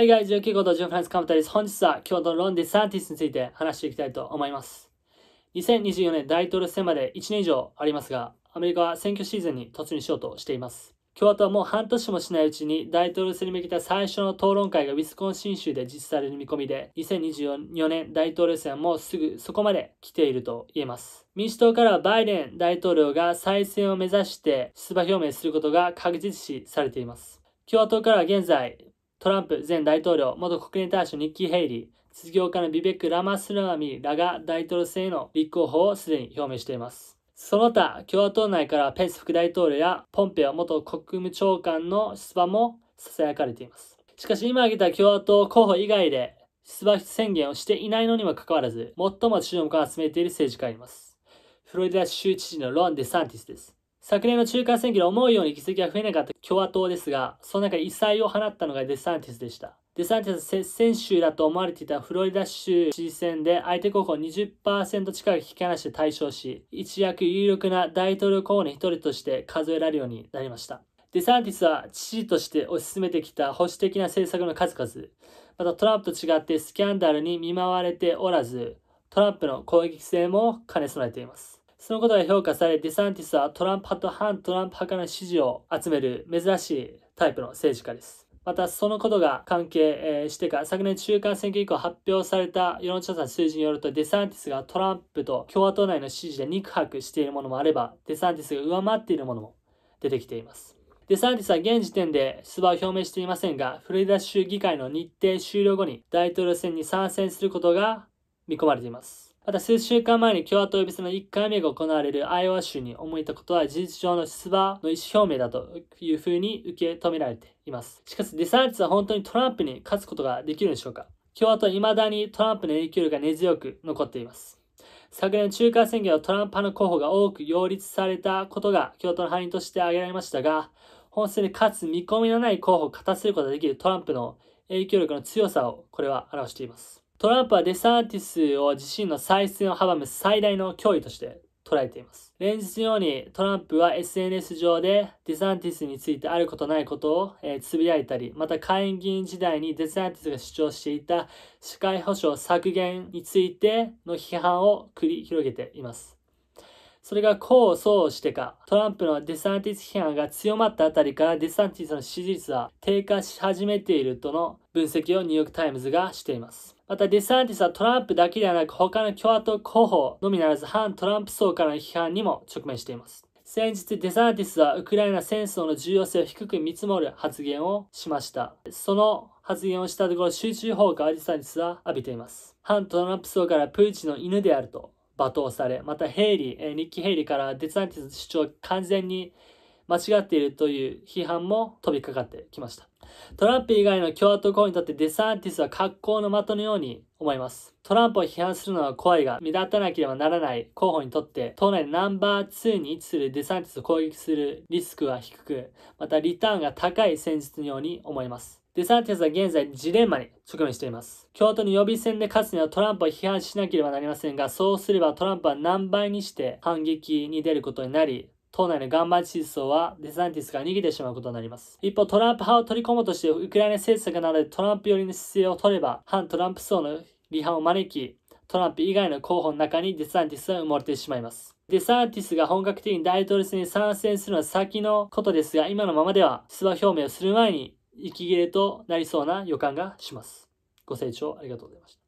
はい、guys, 19とジョンフランスカムタです。本日は京都ロンデサンティスについて話していきたいと思います。2024年大統領選まで1年以上ありますが、アメリカは選挙シーズンに突入しようとしています。共和党はもう半年もしないうちに大統領選に向けた最初の討論会がウィスコンシン州で実施される見込みで、2024年大統領選はもうすぐそこまで来ていると言えます。民主党からはバイデン大統領が再選を目指して出馬表明することが確実視されています。共和党からは現在、トランプ前大統領、元国連大使のニッキー・ヘイリー、実業家のビベック・ラマスラミらが大統領選への立候補をすでに表明しています。その他、共和党内からペンス副大統領やポンペオ元国務長官の出馬も囁かれています。しかし今挙げた共和党候補以外で出馬宣言をしていないのにもかかわらず、最も注目を集めている政治家がいます。フロリダ州知事のロン・デサンティスです。昨年の中間選挙で思うように議席が増えなかった共和党ですが、その中で異彩を放ったのがデサンティスでした。デサンティスは戦州だと思われていたフロリダ州知事選で相手候補20%近く引き離して大勝し、一躍有力な大統領候補の一人として数えられるようになりました。デサンティスは知事として推し進めてきた保守的な政策の数々、またトランプと違ってスキャンダルに見舞われておらず、トランプの攻撃性も兼ね備えています。そのことが評価され、デサンティスはトランプ派と反トランプ派から支持を集める珍しいタイプの政治家です。また、そのことが関係してか、昨年中間選挙以降発表された世論調査の数字によると、デサンティスがトランプと共和党内の支持で肉薄しているものもあれば、デサンティスが上回っているものも出てきています。デサンティスは現時点で出馬を表明していませんが、フロリダ州議会の日程終了後に大統領選に参戦することが見込まれています。また数週間前に共和党予備選の1回目が行われるアイオワ州に思いたことは事実上の出馬の意思表明だというふうに受け止められています。しかしデサンティスは本当にトランプに勝つことができるんでしょうか共和党は未だにトランプの影響力が根強く残っています。昨年中間選挙はトランプ派の候補が多く擁立されたことが共和党の敗因として挙げられましたが、本選に勝つ見込みのない候補を勝たせることができるトランプの影響力の強さをこれは表しています。トランプはデサーティスを自身の再選を阻む最大の脅威として捉えています。連日のようにトランプは SNS 上でデサンティスについてあることないことを、えつぶやいたり、また下院議員時代にデサンティスが主張していた社会保障削減についての批判を繰り広げています。それが功を奏してか、トランプのデサンティス批判が強まったあたりからデサンティスの支持率は低下し始めているとの分析をニューヨークタイムズがしています。またデサンティスはトランプだけではなく他の共和党候補のみならず反トランプ層からの批判にも直面しています。先日デサンティスはウクライナ戦争の重要性を低く見積もる発言をしました。その発言をしたところ集中砲火をデサンティスは浴びています。反トランプ層からプーチンの犬であると罵倒され、またヘイリー、ニッキー・ヘイリーからデサンティス首長完全に間違っているという批判も飛びかかってきました。トランプ以外の共和党候補にとってデサンティスは格好の的のように思います。トランプを批判するのは怖いが、目立たなければならない候補にとって、党内ナンバー2に位置するデサンティスを攻撃するリスクは低く、またリターンが高い戦術のように思います。デサンティスは現在ジレンマに直面しています。共和党の予備選で勝つにはトランプを批判しなければなりませんが、そうすればトランプは何倍にして反撃に出ることになり、党内の岩盤思想はデサンティスが逃げてしまうことになります。一方、トランプ派を取り込もうとして、ウクライナ政策などでトランプ寄りの姿勢を取れば、反トランプ層の離反を招き、トランプ以外の候補の中にデサンティスは埋もれてしまいます。デサンティスが本格的に大統領選に参戦するのは先のことですが、今のままでは出馬表明をする前に息切れとなりそうな予感がします。ご清聴ありがとうございました。